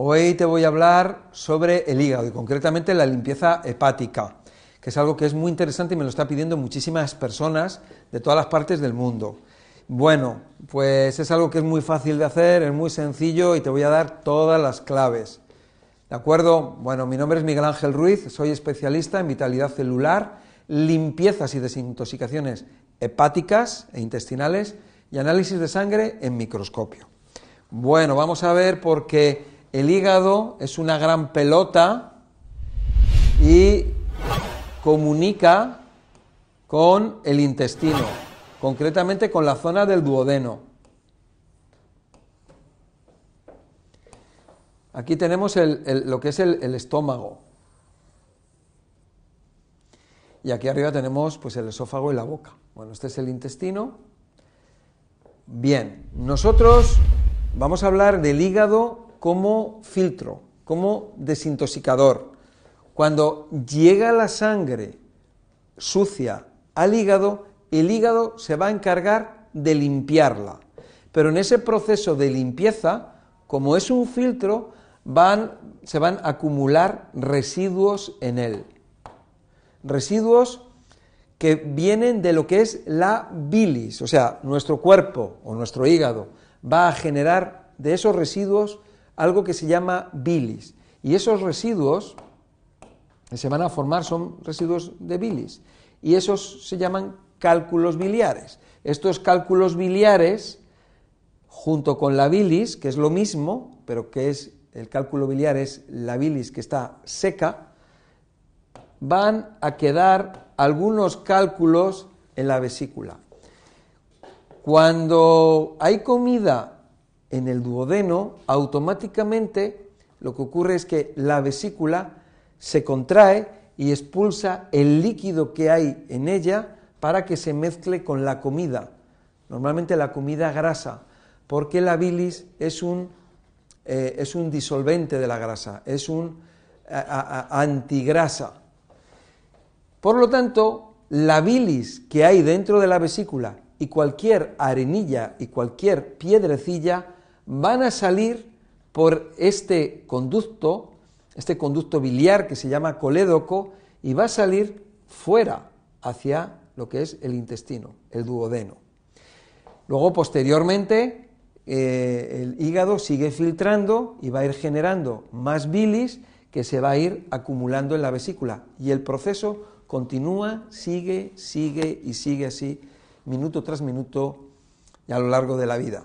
Hoy te voy a hablar sobre el hígado y concretamente la limpieza hepática, que es algo que es muy interesante y me lo está pidiendo muchísimas personas de todas las partes del mundo. Bueno, pues es algo que es muy fácil de hacer, es muy sencillo y te voy a dar todas las claves. ¿De acuerdo? Bueno, mi nombre es Miguel Ángel Ruiz, soy especialista en vitalidad celular, limpiezas y desintoxicaciones hepáticas e intestinales y análisis de sangre en microscopio. Bueno, vamos a ver por qué... El hígado es una gran pelota y comunica con el intestino, concretamente con la zona del duodeno. Aquí tenemos lo que es el, estómago. Y aquí arriba tenemos pues, el esófago y la boca. Bueno, este es el intestino. Bien, nosotros vamos a hablar del hígado como filtro, como desintoxicador. Cuando llega la sangre sucia al hígado, el hígado se va a encargar de limpiarla. Pero en ese proceso de limpieza, como es un filtro, se van a acumular residuos en él. Residuos que vienen de lo que es la bilis, o sea, nuestro cuerpo o nuestro hígado va a generar de esos residuos algo que se llama bilis. Y esos residuos que se van a formar son residuos de bilis. Y esos se llaman cálculos biliares. Estos cálculos biliares, junto con la bilis, que es lo mismo, pero que es el cálculo biliar es la bilis que está seca, van a quedar algunos cálculos en la vesícula. Cuando hay comida en el duodeno, automáticamente lo que ocurre es que la vesícula se contrae y expulsa el líquido que hay en ella para que se mezcle con la comida, normalmente la comida grasa, porque la bilis es un, eh, es un disolvente de la grasa, es un antigrasa. Por lo tanto, la bilis que hay dentro de la vesícula y cualquier arenilla y cualquier piedrecilla van a salir por este conducto, este conducto biliar que se llama colédoco, y va a salir fuera hacia lo que es el intestino, el duodeno. Luego, posteriormente, eh, el hígado sigue filtrando y va a ir generando más bilis que se va a ir acumulando en la vesícula. Y el proceso continúa, sigue, sigue y sigue así, minuto tras minuto y a lo largo de la vida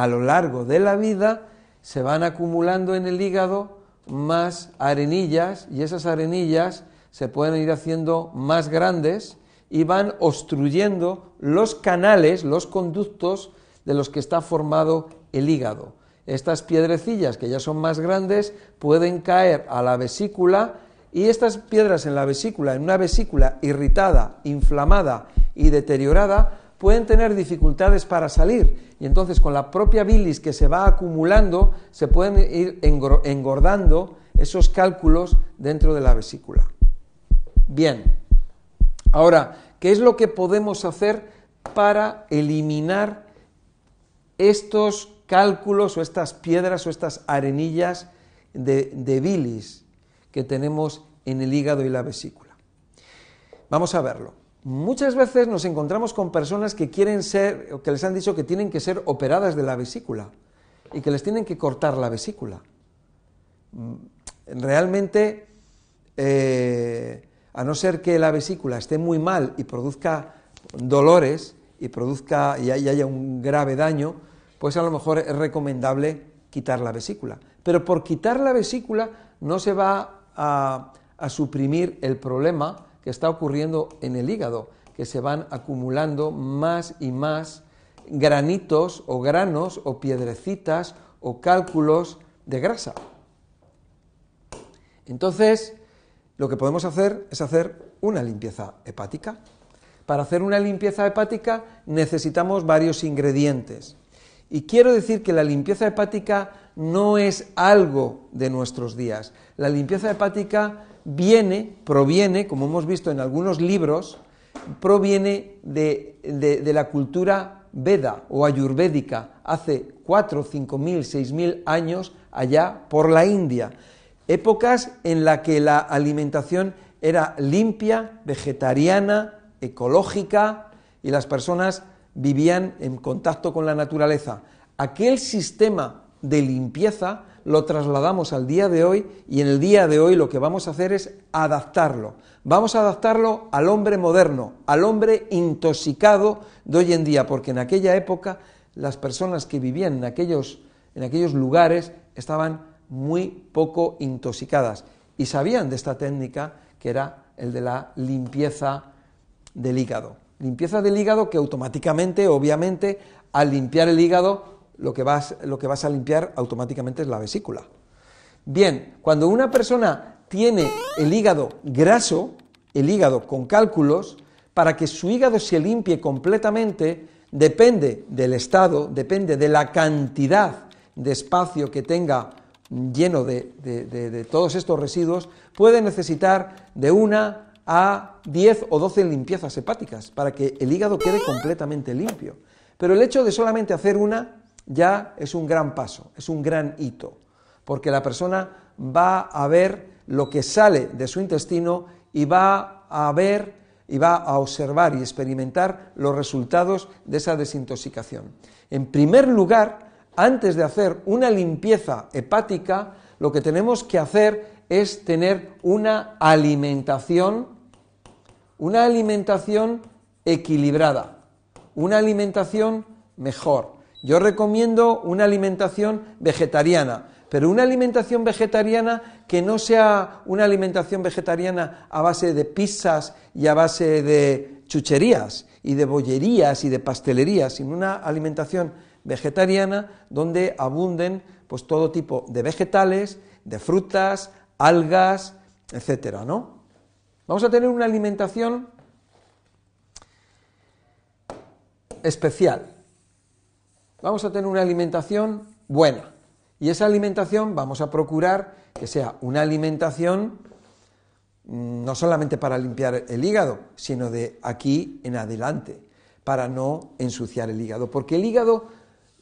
a lo largo de la vida se van acumulando en el hígado más arenillas y esas arenillas se pueden ir haciendo más grandes y van obstruyendo los canales, los conductos de los que está formado el hígado. Estas piedrecillas que ya son más grandes pueden caer a la vesícula y estas piedras en la vesícula, en una vesícula irritada, inflamada y deteriorada, pueden tener dificultades para salir y entonces con la propia bilis que se va acumulando se pueden ir engordando esos cálculos dentro de la vesícula. Bien, ahora, ¿qué es lo que podemos hacer para eliminar estos cálculos o estas piedras o estas arenillas de, bilis que tenemos en el hígado y la vesícula? Vamos a verlo. Muchas veces nos encontramos con personas que quieren ser, o que les han dicho que tienen que ser operadas de la vesícula y que les tienen que cortar la vesícula. Mm, realmente, eh, a no ser que la vesícula esté muy mal y produzca dolores y produzca y haya un grave daño, pues a lo mejor es recomendable quitar la vesícula. Pero por quitar la vesícula no se va a suprimir el problema que está ocurriendo en el hígado, que se van acumulando más y más granitos o granos o piedrecitas o cálculos de grasa. Entonces, lo que podemos hacer es hacer una limpieza hepática. Para hacer una limpieza hepática necesitamos varios ingredientes. Y quiero decir que la limpieza hepática no es algo de nuestros días. La limpieza hepática viene, proviene, como hemos visto en algunos libros, proviene de, la cultura veda o ayurvédica, hace 4, 5 mil, 6 mil años allá por la India, épocas en la que la alimentación era limpia, vegetariana, ecológica y las personas vivían en contacto con la naturaleza. Aquel sistema de limpieza lo trasladamos al día de hoy y en el día de hoy lo que vamos a hacer es adaptarlo. Vamos a adaptarlo al hombre moderno, al hombre intoxicado de hoy en día, porque en aquella época las personas que vivían en aquellos, en aquellos lugares estaban muy poco intoxicadas y sabían de esta técnica que era el de la limpieza del hígado. Limpieza del hígado que automáticamente, obviamente, al limpiar el hígado lo que vas, a limpiar automáticamente es la vesícula. Bien, cuando una persona tiene el hígado graso, el hígado con cálculos, para que su hígado se limpie completamente, depende del estado, depende de la cantidad de espacio que tenga lleno de, todos estos residuos, puede necesitar de una a diez o 12 limpiezas hepáticas para que el hígado quede completamente limpio. Pero el hecho de solamente hacer una ya es un gran paso, es un gran hito, porque la persona va a ver lo que sale de su intestino y va a ver y va a observar y experimentar los resultados de esa desintoxicación. En primer lugar, antes de hacer una limpieza hepática, lo que tenemos que hacer es tener una alimentación, una alimentación equilibrada, una alimentación mejor. Yo recomiendo una alimentación vegetariana, pero una alimentación vegetariana que no sea una alimentación vegetariana a base de pizzas y a base de chucherías y de bollerías y de pastelerías, sino una alimentación vegetariana donde abunden pues, todo tipo de vegetales, de frutas, algas, etcétera, ¿no? Vamos a tener una alimentación especial, vamos a tener una alimentación buena. Y esa alimentación vamos a procurar que sea una alimentación mm, no solamente para limpiar el hígado, sino de aquí en adelante, para no ensuciar el hígado. Porque el hígado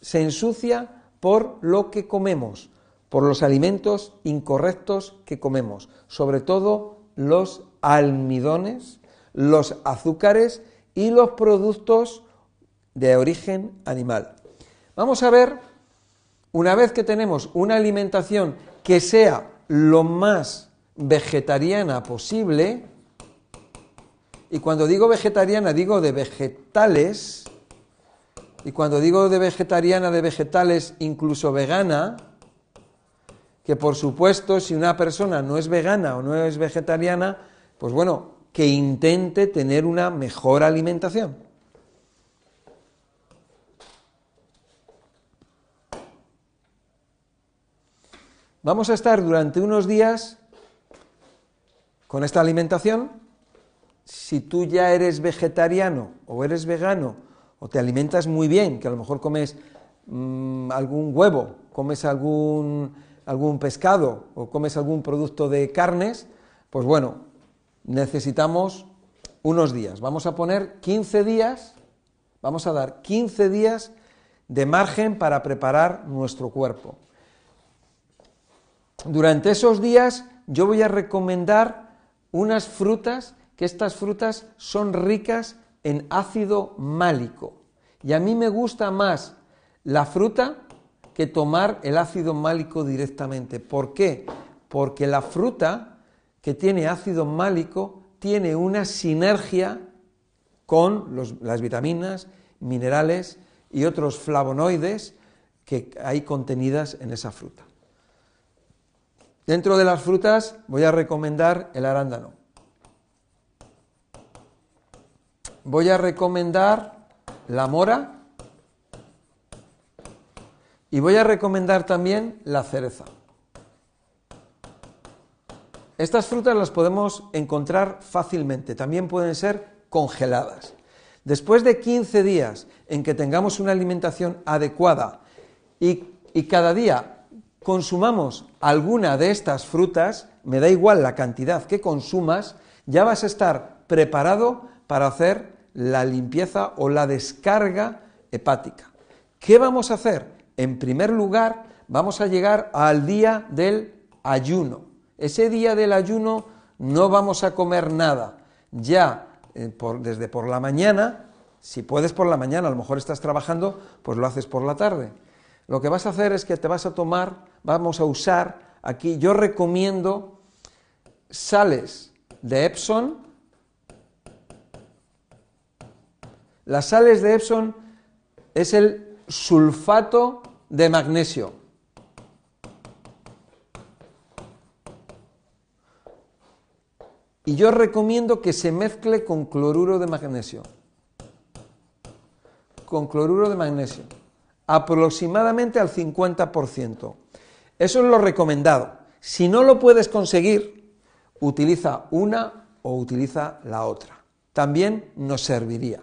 se ensucia por lo que comemos, por los alimentos incorrectos que comemos, sobre todo los almidones, los azúcares y los productos de origen animal. Vamos a ver, una vez que tenemos una alimentación que sea lo más vegetariana posible, y cuando digo vegetariana digo de vegetales, y cuando digo de vegetariana de vegetales incluso vegana, que por supuesto si una persona no es vegana o no es vegetariana, pues bueno, que intente tener una mejor alimentación. vamos a estar durante unos días con esta alimentación. Si tú ya eres vegetariano o eres vegano o te alimentas muy bien, que a lo mejor comes mm, algún huevo, comes algún, algún pescado o comes algún producto de carnes, pues bueno, necesitamos unos días. Vamos a poner 15 días, vamos a dar 15 días de margen para preparar nuestro cuerpo. Durante esos días yo voy a recomendar unas frutas, que estas frutas son ricas en ácido málico. Y a mí me gusta más la fruta que tomar el ácido málico directamente. ¿Por qué? Porque la fruta que tiene ácido málico tiene una sinergia con las vitaminas, minerales y otros flavonoides que hay contenidas en esa fruta. Dentro de las frutas voy a recomendar el arándano. Voy a recomendar la mora. Y voy a recomendar también la cereza. Estas frutas las podemos encontrar fácilmente, también pueden ser congeladas. Después de 15 días en que tengamos una alimentación adecuada y, y cada día consumamos alguna de estas frutas, me da igual la cantidad que consumas, ya vas a estar preparado para hacer la limpieza o la descarga hepática. ¿Qué vamos a hacer? En primer lugar, vamos a llegar al día del ayuno. Ese día del ayuno no vamos a comer nada. Ya eh, desde por la mañana, si puedes por la mañana, a lo mejor estás trabajando, pues lo haces por la tarde. Lo que vas a hacer es que te vas a tomar, vamos a usar aquí, yo recomiendo sales de Epson. Las sales de Epson es el sulfato de magnesio. Y yo recomiendo que se mezcle con cloruro de magnesio. Con cloruro de magnesio aproximadamente al 50%. Eso es lo recomendado. Si no lo puedes conseguir, utiliza una o utiliza la otra. También nos serviría.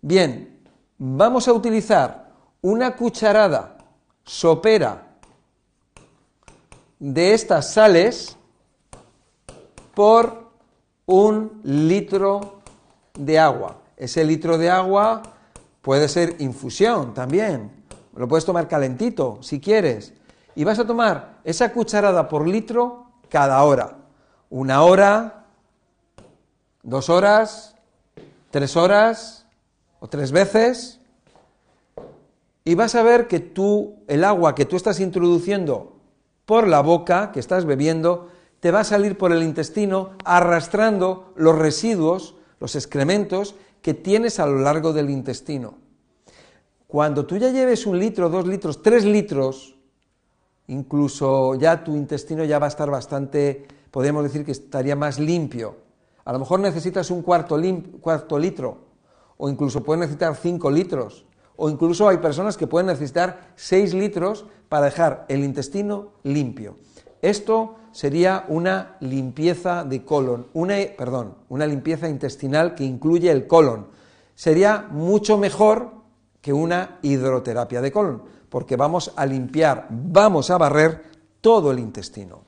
Bien, vamos a utilizar una cucharada sopera de estas sales por un litro de agua. Ese litro de agua Puede ser infusión también. Lo puedes tomar calentito si quieres. Y vas a tomar esa cucharada por litro cada hora. Una hora, dos horas, tres horas o tres veces. Y vas a ver que tú, el agua que tú estás introduciendo por la boca, que estás bebiendo, te va a salir por el intestino arrastrando los residuos, los excrementos, que tienes a lo largo del intestino. Cuando tú ya lleves un litro, dos litros, tres litros, incluso ya tu intestino ya va a estar bastante, podríamos decir que estaría más limpio. A lo mejor necesitas un cuarto, litro, o incluso puedes necesitar cinco litros, o incluso hay personas que pueden necesitar seis litros para dejar el intestino limpio. Esto sería una limpieza de colon, una, perdón, una limpieza intestinal que incluye el colon. Sería mucho mejor que una hidroterapia de colon, porque vamos a limpiar, vamos a barrer todo el intestino.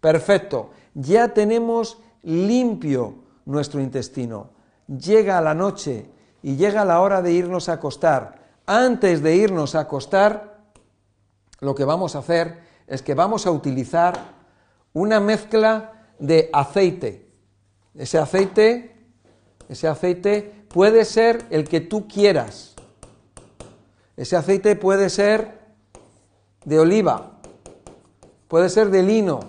Perfecto, ya tenemos limpio nuestro intestino. Llega la noche y llega la hora de irnos a acostar. Antes de irnos a acostar, lo que vamos a hacer es que vamos a utilizar una mezcla de aceite. Ese aceite, ese aceite puede ser el que tú quieras. Ese aceite puede ser de oliva, puede ser de lino,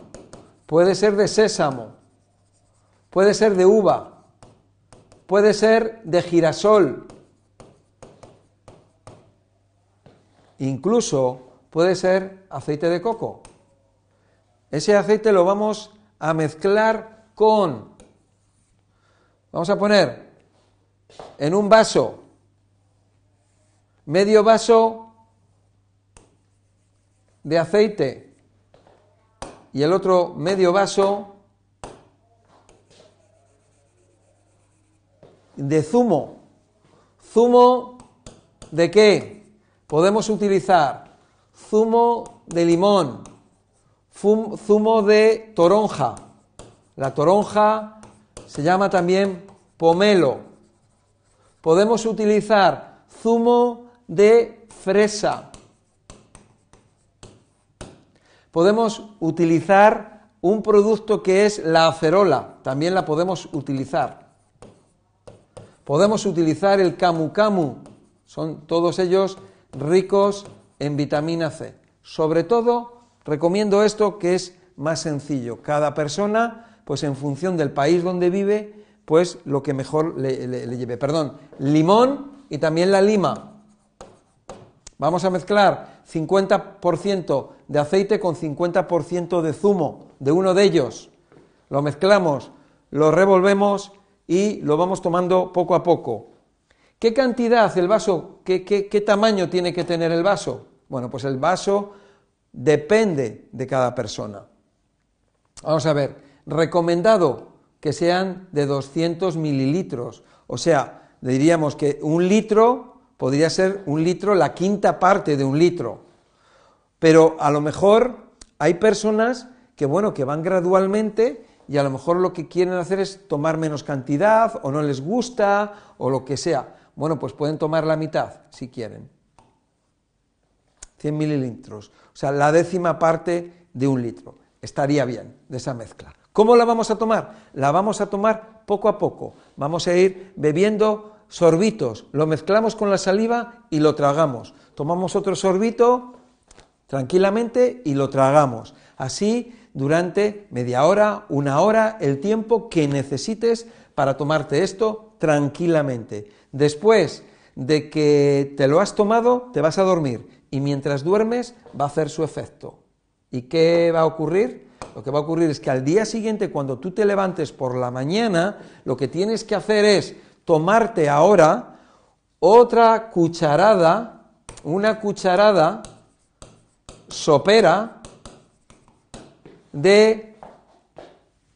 puede ser de sésamo, puede ser de uva, puede ser de girasol. Incluso puede ser aceite de coco. Ese aceite lo vamos a mezclar con, vamos a poner en un vaso, medio vaso de aceite y el otro medio vaso de zumo. ¿Zumo de qué? Podemos utilizar zumo de limón, zumo de toronja. La toronja se llama también pomelo. Podemos utilizar zumo de fresa. Podemos utilizar un producto que es la acerola, también la podemos utilizar. Podemos utilizar el camu camu, son todos ellos ricos en vitamina C. Sobre todo, recomiendo esto que es más sencillo. Cada persona, pues en función del país donde vive, pues lo que mejor le, lleve. Perdón, limón y también la lima. Vamos a mezclar 50% de aceite con 50% de zumo de uno de ellos. Lo mezclamos, lo revolvemos y lo vamos tomando poco a poco. ¿Qué cantidad el vaso, qué tamaño tiene que tener el vaso? Bueno, pues el vaso depende de cada persona. Vamos a ver, recomendado que sean de 200 mililitros, o sea, diríamos que un litro podría ser un litro, la quinta parte de un litro, pero a lo mejor hay personas que, bueno, que van gradualmente y a lo mejor lo que quieren hacer es tomar menos cantidad o no les gusta o lo que sea. Bueno, pues pueden tomar la mitad si quieren. 100 mililitros, o sea, la décima parte de un litro. Estaría bien de esa mezcla. ¿Cómo la vamos a tomar? La vamos a tomar poco a poco. Vamos a ir bebiendo sorbitos, lo mezclamos con la saliva y lo tragamos. Tomamos otro sorbito tranquilamente y lo tragamos. Así durante media hora, una hora, el tiempo que necesites para tomarte esto tranquilamente. Después de que te lo has tomado, te vas a dormir y mientras duermes va a hacer su efecto. ¿Y qué va a ocurrir? Lo que va a ocurrir es que al día siguiente, cuando tú te levantes por la mañana, lo que tienes que hacer es tomarte ahora otra cucharada, una cucharada sopera de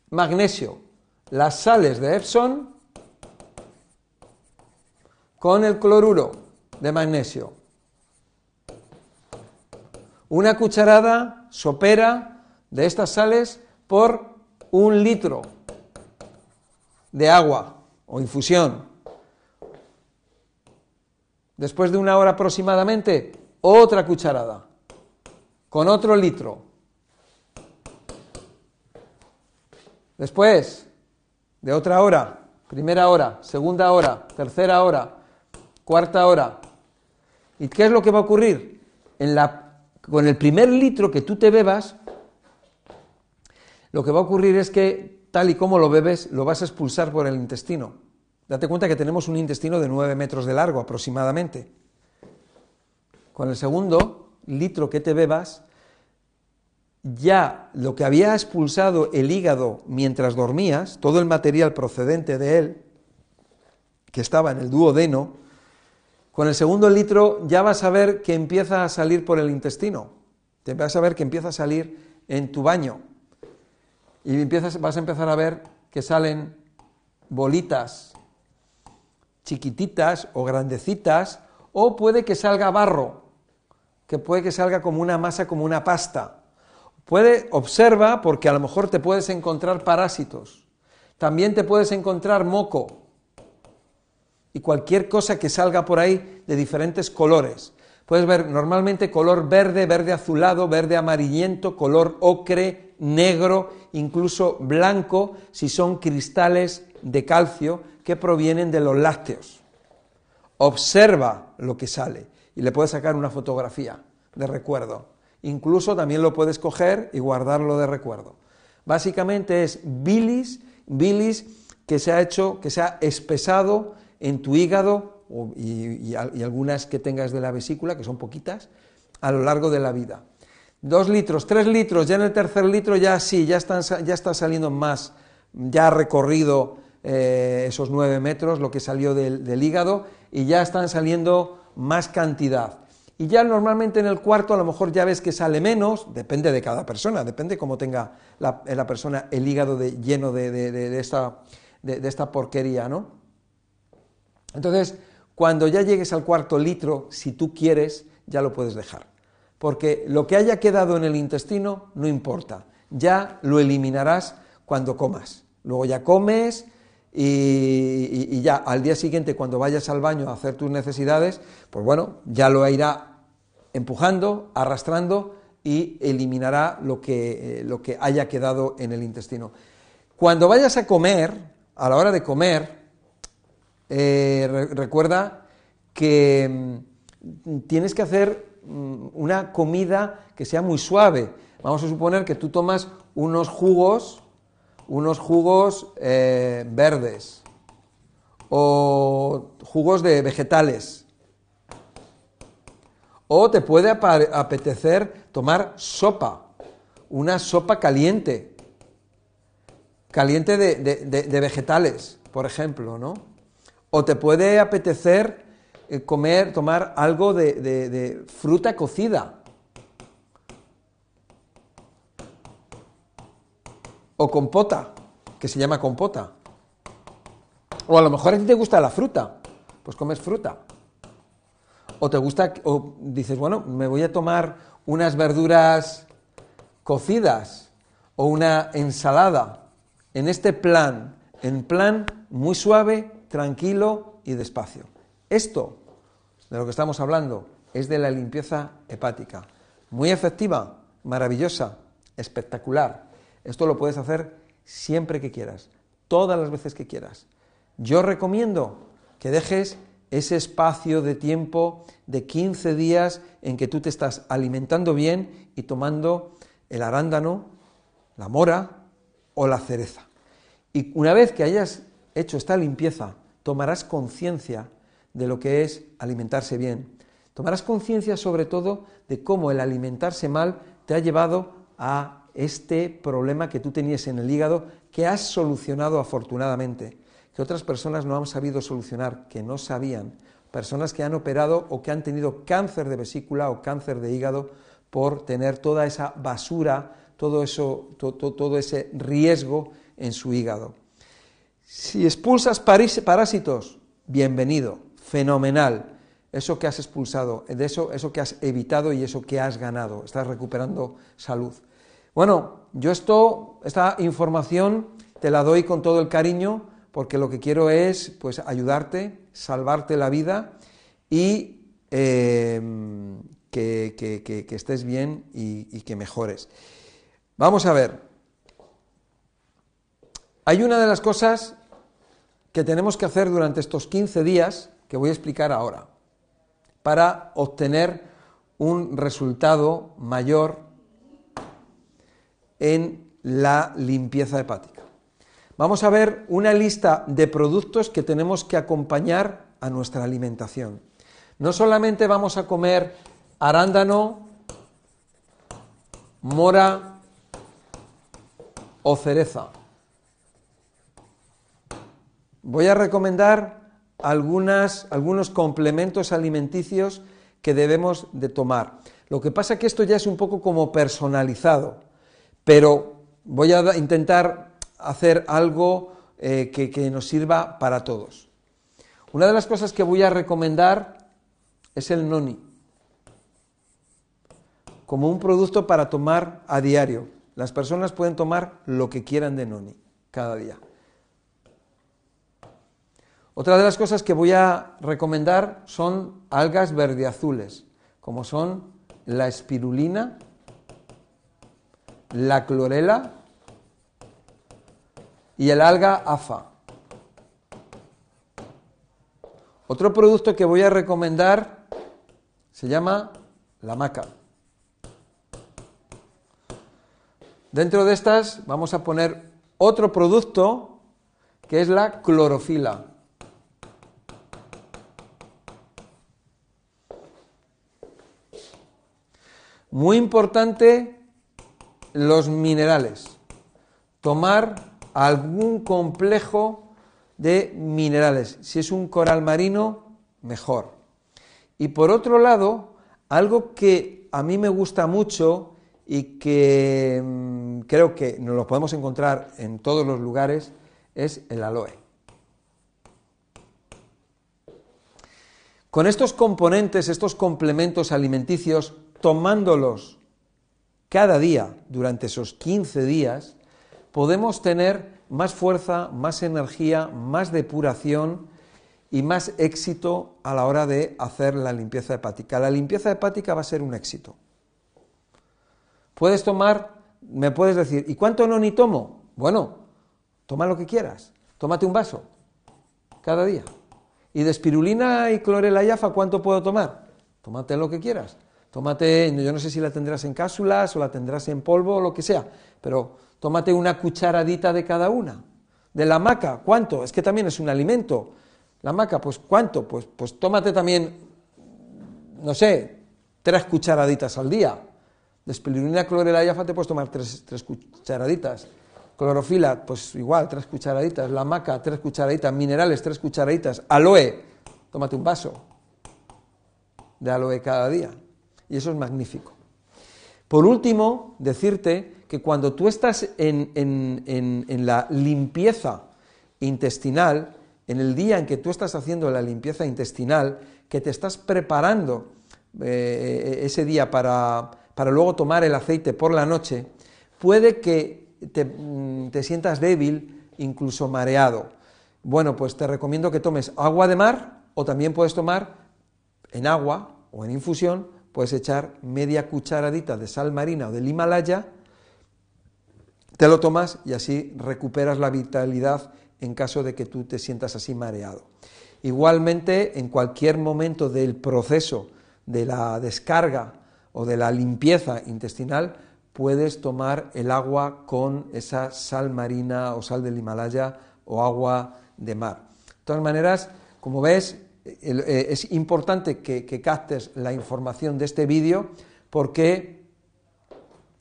magnesio, las sales de Epson con el cloruro de magnesio. Una cucharada sopera de estas sales por un litro de agua o infusión. Después de una hora aproximadamente, otra cucharada con otro litro. Después de otra hora, primera hora, segunda hora, tercera hora, cuarta hora. ¿Y qué es lo que va a ocurrir? En la con el primer litro que tú te bebas, lo que va a ocurrir es que tal y como lo bebes, lo vas a expulsar por el intestino. Date cuenta que tenemos un intestino de 9 metros de largo aproximadamente. Con el segundo litro que te bebas, ya lo que había expulsado el hígado mientras dormías, todo el material procedente de él, que estaba en el duodeno, con el segundo litro ya vas a ver que empieza a salir por el intestino, te vas a ver que empieza a salir en tu baño y vas a empezar a ver que salen bolitas chiquititas o grandecitas o puede que salga barro, que puede que salga como una masa, como una pasta. Puede, observa, porque a lo mejor te puedes encontrar parásitos. También te puedes encontrar moco, y cualquier cosa que salga por ahí de diferentes colores. Puedes ver normalmente color verde, verde azulado, verde amarillento, color ocre, negro, incluso blanco, si son cristales de calcio que provienen de los lácteos. Observa lo que sale y le puedes sacar una fotografía de recuerdo. Incluso también lo puedes coger y guardarlo de recuerdo. Básicamente es bilis, bilis que se ha hecho, que se ha espesado en tu hígado y, algunas que tengas de la vesícula, que son poquitas, a lo largo de la vida. Dos litros, tres litros, ya en el tercer litro ya sí, ya, están, ya está saliendo más, ya ha recorrido eh, esos nueve metros, lo que salió del, hígado, y ya están saliendo más cantidad. Y ya normalmente en el cuarto a lo mejor ya ves que sale menos, depende de cada persona, depende cómo tenga la, persona el hígado de, lleno de, esta, de, esta, porquería, ¿no? Entonces, cuando ya llegues al cuarto litro, si tú quieres, ya lo puedes dejar. Porque lo que haya quedado en el intestino no importa, ya lo eliminarás cuando comas. Luego ya comes y, ya al día siguiente cuando vayas al baño a hacer tus necesidades, pues bueno, ya lo irá empujando, arrastrando y eliminará lo que eh, haya quedado en el intestino. Cuando vayas a comer, a la hora de comer, eh, recuerda que mm, tienes que hacer mm, una comida que sea muy suave. Vamos a suponer que tú tomas unos jugos, unos jugos eh, verdes o jugos de vegetales. O te puede apetecer tomar sopa, una sopa caliente, caliente de vegetales, por ejemplo, ¿no? O te puede apetecer eh, comer, tomar algo de, de fruta cocida. O compota, que se llama compota. O a lo mejor a ti te gusta la fruta, pues comes fruta. O te gusta, o dices, bueno, me voy a tomar unas verduras cocidas o una ensalada. En este plan, en plan muy suave, tranquilo y despacio. Esto, de lo que estamos hablando, es de la limpieza hepática. Muy efectiva, maravillosa, espectacular. Esto lo puedes hacer siempre que quieras, todas las veces que quieras. Yo recomiendo que dejes ese espacio de tiempo de 15 días en que tú te estás alimentando bien y tomando el arándano, la mora o la cereza. Y una vez que hayas hecho esta limpieza tomarás conciencia de lo que es alimentarse bien. Tomarás conciencia sobre todo de cómo el alimentarse mal te ha llevado a este problema que tú tenías en el hígado que has solucionado afortunadamente, que otras personas no han sabido solucionar, que no sabían, personas que han operado o que han tenido cáncer de vesícula o cáncer de hígado por tener toda esa basura, todo, todo ese riesgo en su hígado. Si expulsas parásitos, bienvenido, fenomenal. Eso que has expulsado, eso, eso que has evitado y eso que has ganado, estás recuperando salud. Bueno, yo esto, esta información te la doy con todo el cariño porque lo que quiero es pues ayudarte, salvarte la vida y em, que, estés bien y que mejores. Vamos a ver. Hay una de las cosas que tenemos que hacer durante estos 15 días que voy a explicar ahora, para obtener un resultado mayor en la limpieza hepática. Vamos a ver una lista de productos que tenemos que acompañar a nuestra alimentación. No solamente vamos a comer arándano, mora o cereza. Voy a recomendar algunos complementos alimenticios que debemos de tomar. Lo que pasa que esto ya es un poco como personalizado, pero voy a intentar hacer algo eh, que nos sirva para todos. Una de las cosas que voy a recomendar es el noni, como un producto para tomar a diario. Las personas pueden tomar lo que quieran de noni cada día. Otra de las cosas que voy a recomendar son algas verdeazules, como son la espirulina, la clorela y el alga afa. Otro producto que voy a recomendar se llama la maca. Dentro de estas vamos a poner otro producto que es la clorofila. Muy importante, los minerales. Tomar algún complejo de minerales. Si es un coral marino, mejor. Y por otro lado, algo que a mí me gusta mucho y que mm, creo que nos lo podemos encontrar en todos los lugares es el aloe. Con estos componentes, estos complementos alimenticios, tomándolos cada día durante esos 15 días, podemos tener más fuerza, más energía, más depuración y más éxito a la hora de hacer la limpieza hepática. La limpieza hepática va a ser un éxito. Puedes tomar, me puedes decir, ¿y cuánto no ni tomo? Bueno, toma lo que quieras, tómate un vaso cada día. ¿Y de espirulina y clorela yafa cuánto puedo tomar? Tómate lo que quieras, Tómate, yo no sé si la tendrás en cápsulas o la tendrás en polvo o lo que sea, pero tómate una cucharadita de cada una. De la maca, ¿cuánto? Es que también es un alimento. La maca, pues ¿cuánto? Pues, pues tómate también, no sé, tres cucharaditas al día. De espirulina clorela y pues te puedes tomar tres, tres cucharaditas. Clorofila, pues igual, tres cucharaditas. La maca, tres cucharaditas. Minerales, tres cucharaditas. Aloe, tómate un vaso de aloe cada día. Y eso es magnífico. Por último, decirte que cuando tú estás en, la limpieza intestinal, en el día en que tú estás haciendo la limpieza intestinal, que te estás preparando eh, ese día para, luego tomar el aceite por la noche, puede que te, mm, te sientas débil, incluso mareado. Bueno, pues te recomiendo que tomes agua de mar o también puedes tomar en agua o en infusión puedes echar media cucharadita de sal marina o del Himalaya, te lo tomas y así recuperas la vitalidad en caso de que tú te sientas así mareado. Igualmente, en cualquier momento del proceso de la descarga o de la limpieza intestinal, puedes tomar el agua con esa sal marina o sal del Himalaya o agua de mar. De todas maneras, como ves, eh, es importante que, captes la información de este vídeo porque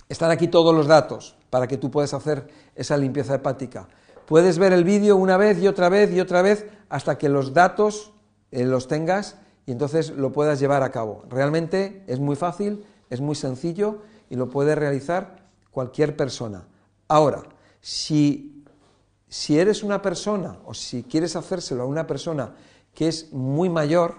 están aquí todos los datos para que tú puedas hacer esa limpieza hepática. Puedes ver el vídeo una vez y otra vez y otra vez hasta que los datos eh, los tengas y entonces lo puedas llevar a cabo. Realmente es muy fácil, es muy sencillo y lo puede realizar cualquier persona. Ahora, si, si eres una persona o si quieres hacérselo a una persona que es muy mayor,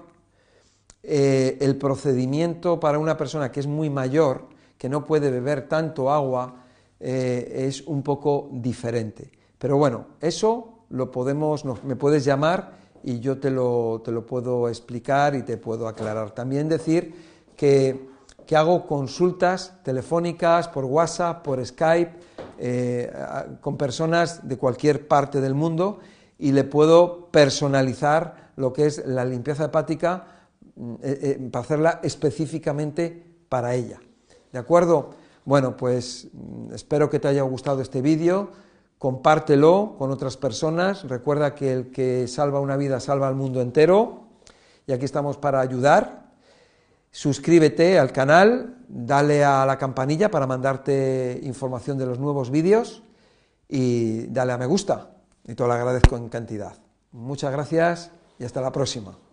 eh, el procedimiento para una persona que es muy mayor, que no puede beber tanto agua, eh, es un poco diferente. Pero bueno, eso lo podemos, me puedes llamar y yo te lo, te lo, puedo explicar y te puedo aclarar. También decir que, hago consultas telefónicas por WhatsApp, por Skype, eh, con personas de cualquier parte del mundo y le puedo personalizar lo que es la limpieza hepática, mm, eh, eh, para hacerla específicamente para ella. ¿De acuerdo? Bueno, pues mm, espero que te haya gustado este vídeo. Compártelo con otras personas. Recuerda que el que salva una vida salva al mundo entero. Y aquí estamos para ayudar. Suscríbete al canal, dale a la campanilla para mandarte información de los nuevos vídeos y dale a me gusta. Y te lo agradezco en cantidad. Muchas gracias y hasta la próxima.